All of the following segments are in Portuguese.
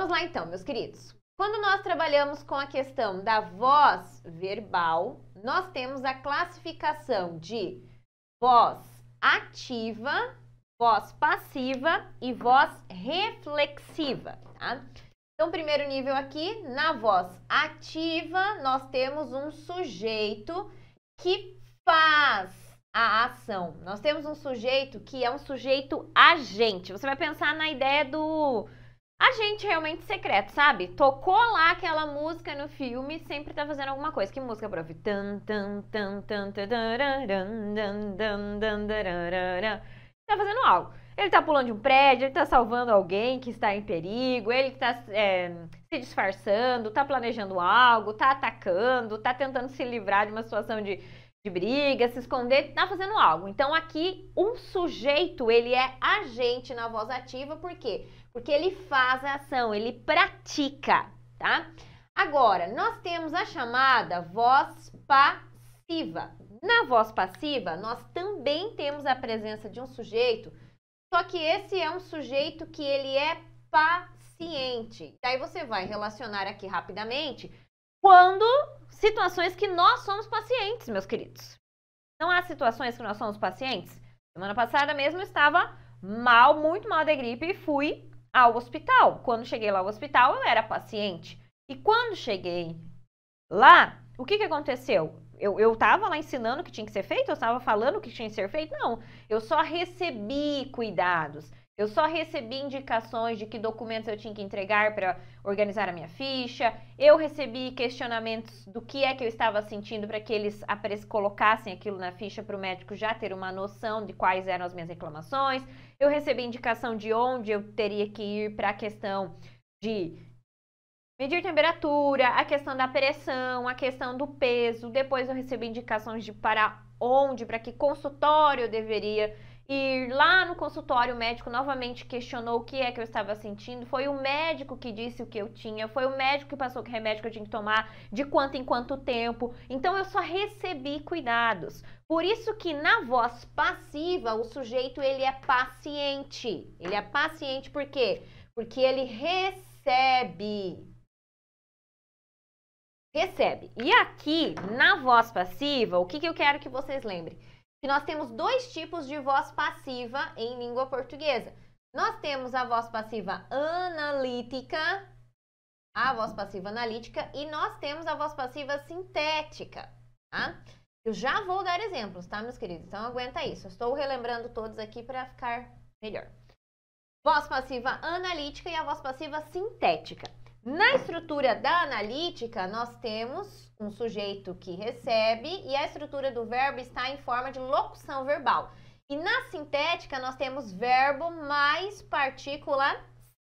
Vamos lá então, meus queridos. Quando nós trabalhamos com a questão da voz verbal, nós temos a classificação de voz ativa, voz passiva e voz reflexiva, tá? Então, primeiro nível aqui, na voz ativa, nós temos um sujeito que faz a ação. Nós temos um sujeito que é um sujeito agente. Você vai pensar na ideia do agente realmente secreto, sabe? Tocou lá aquela música no filme, sempre tá fazendo alguma coisa. Que música, prof? Tá fazendo algo. Ele tá pulando de um prédio, ele tá salvando alguém que está em perigo, ele tá é, se disfarçando, tá planejando algo, tá atacando, tá tentando se livrar de uma situação de de briga, se esconder, tá fazendo algo. Então aqui um sujeito, ele é agente na voz ativa, por quê? Porque ele faz a ação, ele pratica, tá? Agora, nós temos a chamada voz passiva. Na voz passiva, nós também temos a presença de um sujeito, só que esse é um sujeito que ele é paciente. Daí você vai relacionar aqui rapidamente quando situações que nós somos pacientes, meus queridos. Não há situações que nós somos pacientes? Semana passada mesmo estava mal, muito mal de gripe e fui ao hospital. Quando cheguei lá ao hospital, eu era paciente. E quando cheguei lá, o que, que aconteceu? Eu, estava tava lá ensinando o que tinha que ser feito? Eu estava falando o que tinha que ser feito? Não, eu só recebi cuidados. Eu só recebi indicações de que documentos eu tinha que entregar para organizar a minha ficha. Eu recebi questionamentos do que é que eu estava sentindo para que eles colocassem aquilo na ficha para o médico já ter uma noção de quais eram as minhas reclamações. Eu recebi indicação de onde eu teria que ir para a questão de medir temperatura, a questão da pressão, a questão do peso. Depois eu recebi indicações de para onde, para que consultório eu deveria e lá no consultório, o médico novamente questionou o que é que eu estava sentindo. Foi o médico que disse o que eu tinha, foi o médico que passou que remédio que eu tinha que tomar, de quanto em quanto tempo. Então eu só recebi cuidados. Por isso que na voz passiva, o sujeito ele é paciente. Ele é paciente por quê? Porque ele recebe. Recebe. E aqui, na voz passiva, o que, que eu quero que vocês lembrem? que nós temos dois tipos de voz passiva em língua portuguesa. Nós temos a voz passiva analítica, a voz passiva analítica, e nós temos a voz passiva sintética, tá? Eu já vou dar exemplos, tá, meus queridos? Então aguenta isso. Eu estou relembrando todos aqui para ficar melhor. Voz passiva analítica e a voz passiva sintética. Na estrutura da analítica, nós temos um sujeito que recebe e a estrutura do verbo está em forma de locução verbal. E na sintética, nós temos verbo mais partícula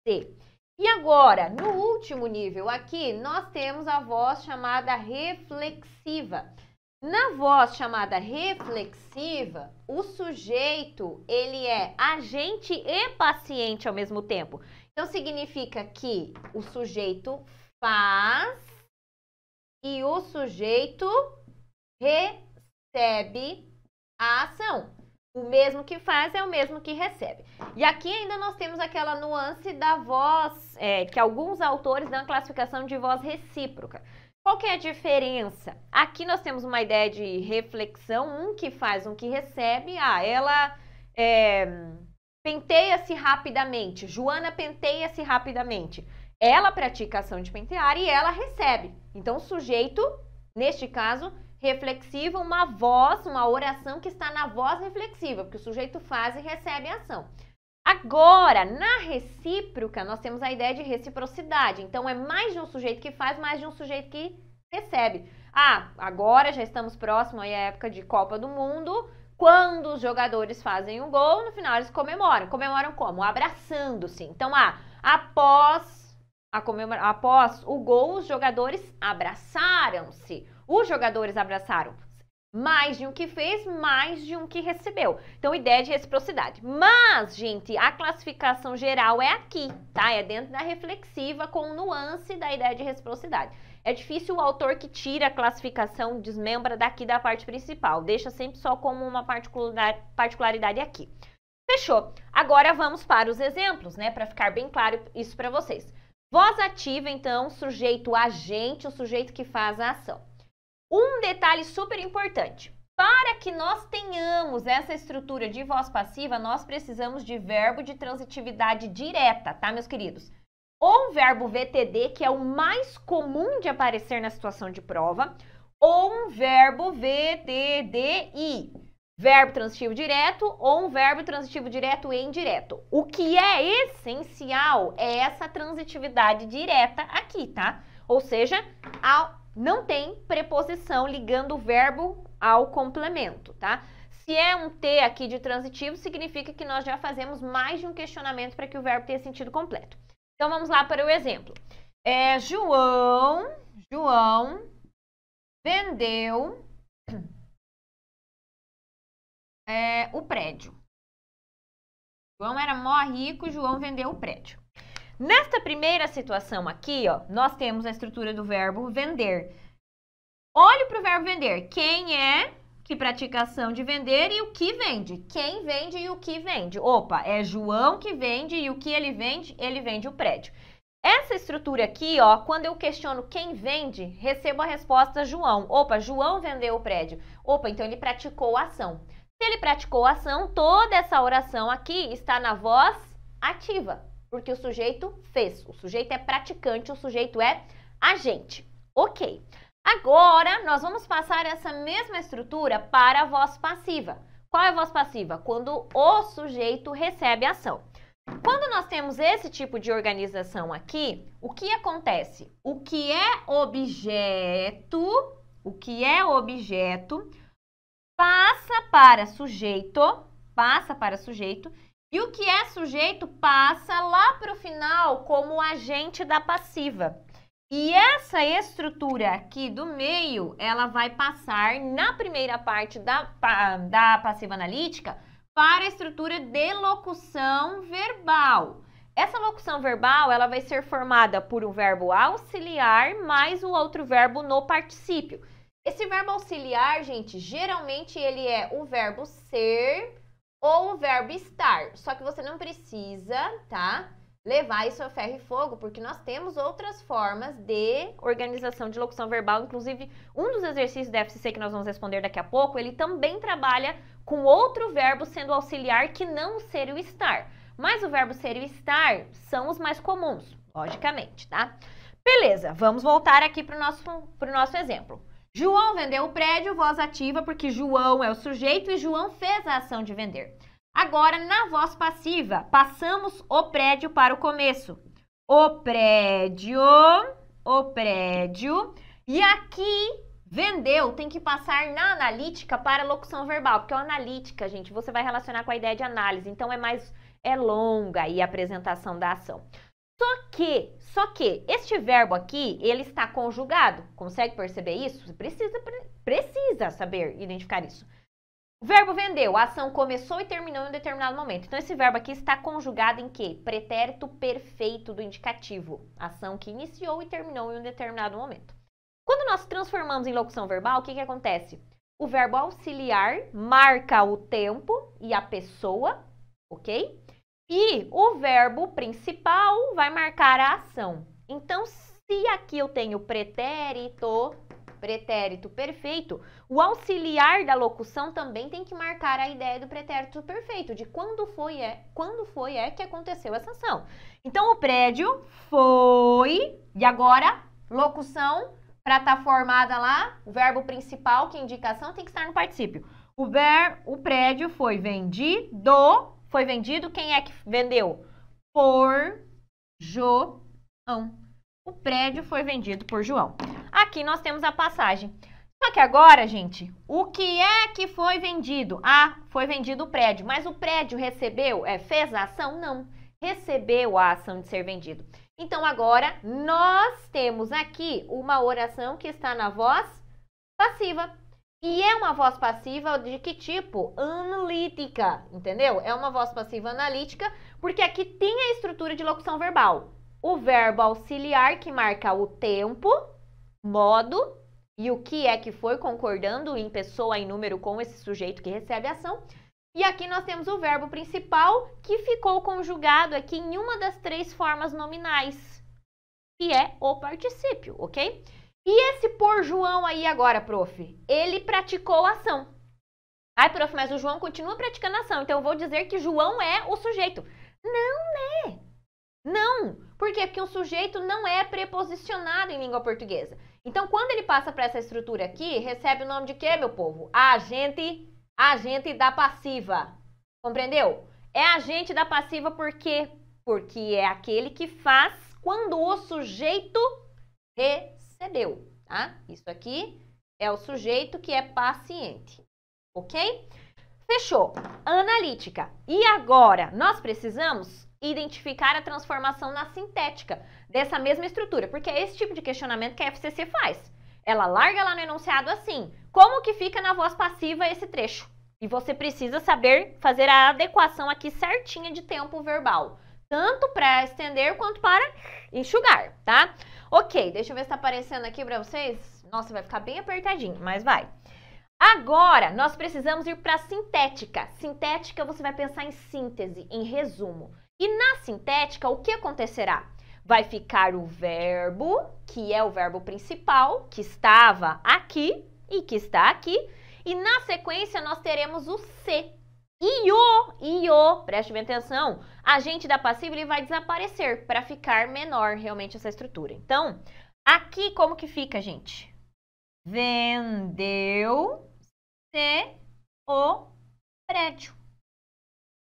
C. E agora, no último nível aqui, nós temos a voz chamada reflexiva. Na voz chamada reflexiva, o sujeito, ele é agente e paciente ao mesmo tempo. Então, significa que o sujeito faz e o sujeito recebe a ação. O mesmo que faz é o mesmo que recebe. E aqui ainda nós temos aquela nuance da voz, é, que alguns autores dão a classificação de voz recíproca. Qual que é a diferença? Aqui nós temos uma ideia de reflexão, um que faz, um que recebe. Ah, ela é, Penteia-se rapidamente. Joana penteia-se rapidamente. Ela pratica a ação de pentear e ela recebe. Então, o sujeito, neste caso, reflexivo, uma voz, uma oração que está na voz reflexiva, porque o sujeito faz e recebe a ação. Agora, na recíproca, nós temos a ideia de reciprocidade. Então, é mais de um sujeito que faz, mais de um sujeito que recebe. Ah, agora já estamos próximo à época de Copa do Mundo, quando os jogadores fazem um gol, no final eles comemoram. Comemoram como? Abraçando-se. Então, ah, após, a comemora... após o gol, os jogadores abraçaram-se. Os jogadores abraçaram mais de um que fez, mais de um que recebeu. Então, ideia de reciprocidade. Mas, gente, a classificação geral é aqui, tá? É dentro da reflexiva com nuance da ideia de reciprocidade. É difícil o autor que tira a classificação, desmembra daqui da parte principal, deixa sempre só como uma particularidade aqui. Fechou. Agora vamos para os exemplos, né, para ficar bem claro isso para vocês. Voz ativa, então, sujeito agente, o sujeito que faz a ação. Um detalhe super importante. Para que nós tenhamos essa estrutura de voz passiva, nós precisamos de verbo de transitividade direta, tá, meus queridos? ou um verbo VTD, que é o mais comum de aparecer na situação de prova, ou um verbo VTDI, verbo transitivo direto ou um verbo transitivo direto e indireto. O que é essencial é essa transitividade direta aqui, tá? Ou seja, não tem preposição ligando o verbo ao complemento, tá? Se é um T aqui de transitivo, significa que nós já fazemos mais de um questionamento para que o verbo tenha sentido completo. Então vamos lá para o exemplo. É, João, João vendeu é, o prédio. João era mó rico, João vendeu o prédio. Nesta primeira situação aqui, ó, nós temos a estrutura do verbo vender. Olhe para o verbo vender. Quem é que pratica ação de vender e o que vende. Quem vende e o que vende. Opa, é João que vende e o que ele vende? Ele vende o prédio. Essa estrutura aqui, ó, quando eu questiono quem vende, recebo a resposta João. Opa, João vendeu o prédio. Opa, então ele praticou a ação. Se ele praticou a ação, toda essa oração aqui está na voz ativa, porque o sujeito fez. O sujeito é praticante, o sujeito é agente. Ok. Agora, nós vamos passar essa mesma estrutura para a voz passiva. Qual é a voz passiva? Quando o sujeito recebe a ação. Quando nós temos esse tipo de organização aqui, o que acontece? O que é objeto, o que é objeto, passa para sujeito, passa para sujeito, e o que é sujeito passa lá para o final como agente da passiva. E essa estrutura aqui do meio, ela vai passar na primeira parte da, da passiva analítica para a estrutura de locução verbal. Essa locução verbal, ela vai ser formada por um verbo auxiliar mais o outro verbo no particípio. Esse verbo auxiliar, gente, geralmente ele é o verbo ser ou o verbo estar. Só que você não precisa, tá? levar isso a ferro e fogo, porque nós temos outras formas de organização de locução verbal, inclusive um dos exercícios da FCC que nós vamos responder daqui a pouco, ele também trabalha com outro verbo sendo auxiliar que não ser o estar. Mas o verbo ser e estar são os mais comuns, logicamente, tá? Beleza, vamos voltar aqui para o nosso, nosso exemplo. João vendeu o prédio, voz ativa, porque João é o sujeito e João fez a ação de vender. Agora, na voz passiva, passamos o prédio para o começo. O prédio, o prédio. E aqui, vendeu tem que passar na analítica para a locução verbal, porque a analítica, gente, você vai relacionar com a ideia de análise. Então, é mais é longa aí a apresentação da ação. Só que, só que, este verbo aqui, ele está conjugado. Consegue perceber isso? Você precisa, precisa saber identificar isso. Verbo vendeu, a ação começou e terminou em um determinado momento. Então, esse verbo aqui está conjugado em quê? Pretérito perfeito do indicativo. Ação que iniciou e terminou em um determinado momento. Quando nós transformamos em locução verbal, o que, que acontece? O verbo auxiliar marca o tempo e a pessoa, ok? E o verbo principal vai marcar a ação. Então, se aqui eu tenho pretérito pretérito perfeito, o auxiliar da locução também tem que marcar a ideia do pretérito perfeito, de quando foi é, quando foi é que aconteceu essa ação. Então o prédio foi e agora locução para estar tá formada lá, o verbo principal, que é indicação, tem que estar no particípio. O ver, o prédio foi vendido, foi vendido, quem é que vendeu? Por João. O prédio foi vendido por João. Aqui nós temos a passagem. Só que agora, gente, o que é que foi vendido? Ah, foi vendido o prédio, mas o prédio recebeu, é, fez a ação? Não, recebeu a ação de ser vendido. Então agora nós temos aqui uma oração que está na voz passiva. E é uma voz passiva de que tipo? Analítica, entendeu? É uma voz passiva analítica, porque aqui tem a estrutura de locução verbal. O verbo auxiliar que marca o tempo modo e o que é que foi concordando em pessoa e número com esse sujeito que recebe a ação. E aqui nós temos o verbo principal que ficou conjugado aqui em uma das três formas nominais, que é o particípio, ok? E esse por João aí agora, prof? Ele praticou a ação. Ai, prof, mas o João continua praticando a ação, então eu vou dizer que João é o sujeito. Não, né? Não! Por quê? Porque o sujeito não é preposicionado em língua portuguesa. Então, quando ele passa para essa estrutura aqui, recebe o nome de quê, meu povo? Agente, agente da passiva. Compreendeu? É agente da passiva por quê? Porque é aquele que faz quando o sujeito recebeu, tá? Isso aqui é o sujeito que é paciente, ok? Fechou. Analítica. E agora, nós precisamos identificar a transformação na sintética dessa mesma estrutura, porque é esse tipo de questionamento que a FCC faz. Ela larga lá no enunciado assim: como que fica na voz passiva esse trecho? E você precisa saber fazer a adequação aqui certinha de tempo verbal, tanto para estender quanto para enxugar, tá? Ok, deixa eu ver se tá aparecendo aqui para vocês. Nossa, vai ficar bem apertadinho, mas vai. Agora, nós precisamos ir para sintética. Sintética, você vai pensar em síntese, em resumo. E na sintética, o que acontecerá? Vai ficar o verbo, que é o verbo principal, que estava aqui e que está aqui. E na sequência, nós teremos o se. Io, o. preste bem atenção, agente da passiva ele vai desaparecer para ficar menor realmente essa estrutura. Então, aqui como que fica, gente? Vendeu o prédio.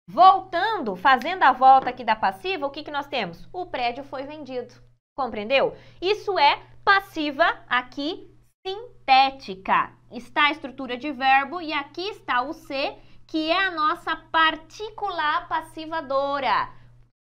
Voltando, fazendo a volta aqui da passiva, o que, que nós temos? O prédio foi vendido. Compreendeu? Isso é passiva aqui sintética. Está a estrutura de verbo e aqui está o c que é a nossa particular passivadora.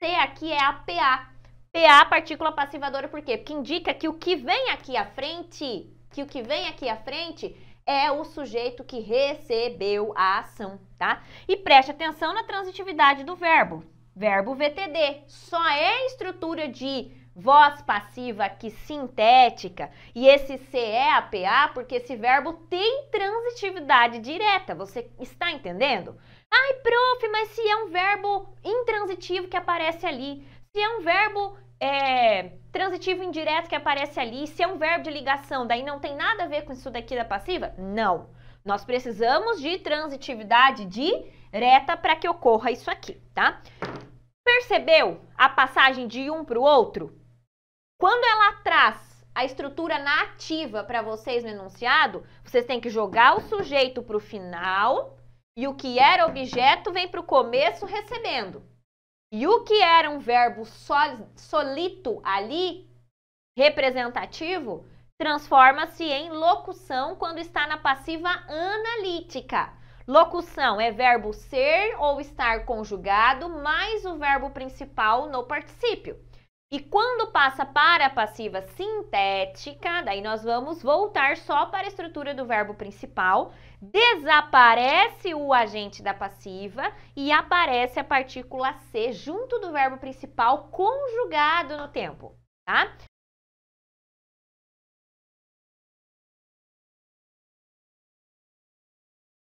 C aqui é a PA. PA, partícula passivadora, por quê? Porque indica que o que vem aqui à frente, que o que vem aqui à frente é o sujeito que recebeu a ação, tá? E preste atenção na transitividade do verbo. Verbo VTD só é estrutura de voz passiva aqui sintética e esse C é a PA porque esse verbo tem transitividade direta. Você está entendendo? Ai, prof, mas se é um verbo intransitivo que aparece ali, se é um verbo é, transitivo indireto que aparece ali, se é um verbo de ligação, daí não tem nada a ver com isso daqui da passiva? Não. Nós precisamos de transitividade direta para que ocorra isso aqui, tá? Percebeu a passagem de um para o outro? Quando ela traz a estrutura nativa para vocês no enunciado, vocês têm que jogar o sujeito para o final e o que era objeto vem para o começo recebendo. E o que era um verbo sol, solito ali, representativo, transforma-se em locução quando está na passiva analítica. Locução é verbo ser ou estar conjugado mais o verbo principal no particípio. E quando passa para a passiva sintética, daí nós vamos voltar só para a estrutura do verbo principal, desaparece o agente da passiva e aparece a partícula C junto do verbo principal conjugado no tempo, tá?